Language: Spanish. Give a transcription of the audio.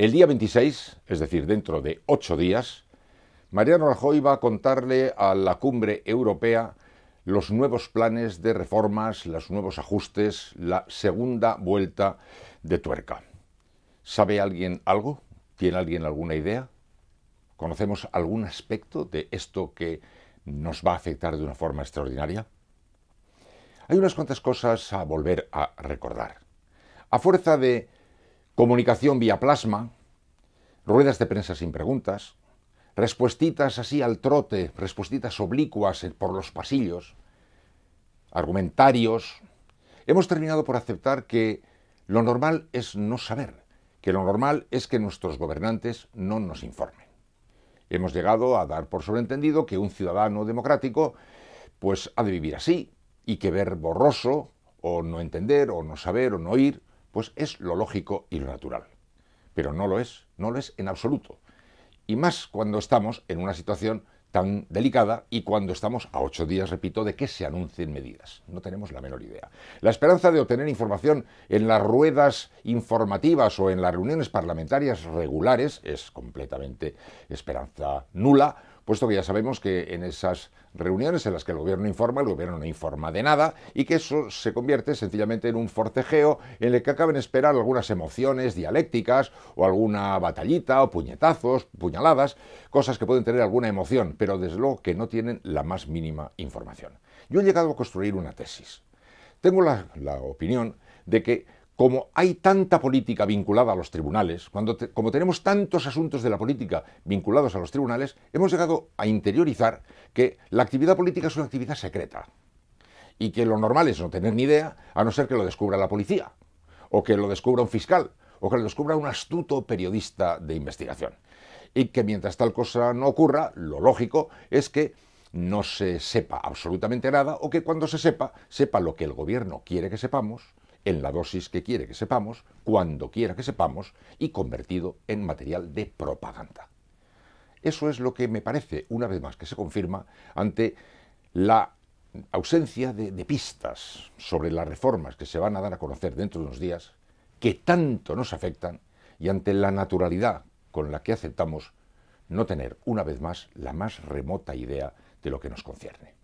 El día 26, es decir, dentro de ocho días, Mariano Rajoy va a contarle a la cumbre europea los nuevos planes de reformas, los nuevos ajustes, la segunda vuelta de tuerca. ¿Sabe alguien algo? ¿Tiene alguien alguna idea? ¿Conocemos algún aspecto de esto que nos va a afectar de una forma extraordinaria? Hay unas cuantas cosas a volver a recordar. A fuerza de comunicación vía plasma, ruedas de prensa sin preguntas, respuestitas así al trote, respuestitas oblicuas por los pasillos, argumentarios. Hemos terminado por aceptar que lo normal es no saber, que lo normal es que nuestros gobernantes no nos informen. Hemos llegado a dar por sobreentendido que un ciudadano democrático pues ha de vivir así y que ver borroso o no entender o no saber o no oír pues es lo lógico y lo natural. Pero no lo es, no lo es en absoluto. Y más cuando estamos en una situación tan delicada y cuando estamos a ocho días, repito, de que se anuncien medidas. No tenemos la menor idea. La esperanza de obtener información en las ruedas informativas o en las reuniones parlamentarias regulares es completamente esperanza nula puesto que ya sabemos que en esas reuniones en las que el gobierno informa, el gobierno no informa de nada y que eso se convierte sencillamente en un fortejeo en el que acaben esperar algunas emociones dialécticas o alguna batallita o puñetazos, puñaladas, cosas que pueden tener alguna emoción, pero desde luego que no tienen la más mínima información. Yo he llegado a construir una tesis. Tengo la opinión de que como hay tanta política vinculada a los tribunales, cuando como tenemos tantos asuntos de la política vinculados a los tribunales, hemos llegado a interiorizar que la actividad política es una actividad secreta y que lo normal es no tener ni idea, a no ser que lo descubra la policía, o que lo descubra un fiscal, o que lo descubra un astuto periodista de investigación. Y que mientras tal cosa no ocurra, lo lógico es que no se sepa absolutamente nada, o que cuando se sepa, sepa lo que el gobierno quiere que sepamos, en la dosis que quiere que sepamos, cuando quiera que sepamos, y convertido en material de propaganda. Eso es lo que me parece, una vez más, que se confirma ante la ausencia de, pistas sobre las reformas que se van a dar a conocer dentro de unos días, que tanto nos afectan, y ante la naturalidad con la que aceptamos no tener, una vez más, la más remota idea de lo que nos concierne.